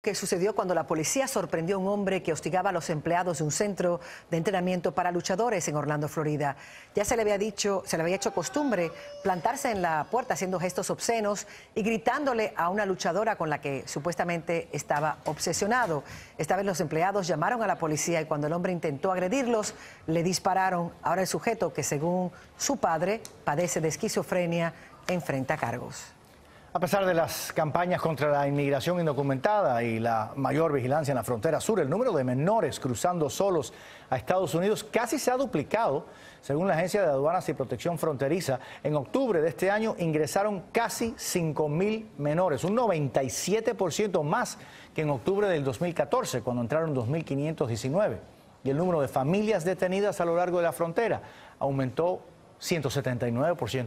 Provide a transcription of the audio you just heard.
Qué sucedió cuando la policía sorprendió a un hombre que hostigaba a los empleados de un centro de entrenamiento para luchadores en Orlando, Florida. Ya se le había dicho, se le había hecho costumbre plantarse en la puerta haciendo gestos obscenos y gritándole a una luchadora con la que supuestamente estaba obsesionado. Esta vez los empleados llamaron a la policía y cuando el hombre intentó agredirlos, le dispararon. Ahora el sujeto, que según su padre padece de esquizofrenia, enfrenta cargos. A pesar de las campañas contra la inmigración indocumentada y la mayor vigilancia en la frontera sur, el número de menores cruzando solos a Estados Unidos casi se ha duplicado. Según la Agencia de Aduanas y Protección Fronteriza, en octubre de este año ingresaron casi 5.000 menores, un 97% más que en octubre del 2014, cuando entraron 2.519. Y el número de familias detenidas a lo largo de la frontera aumentó 179%.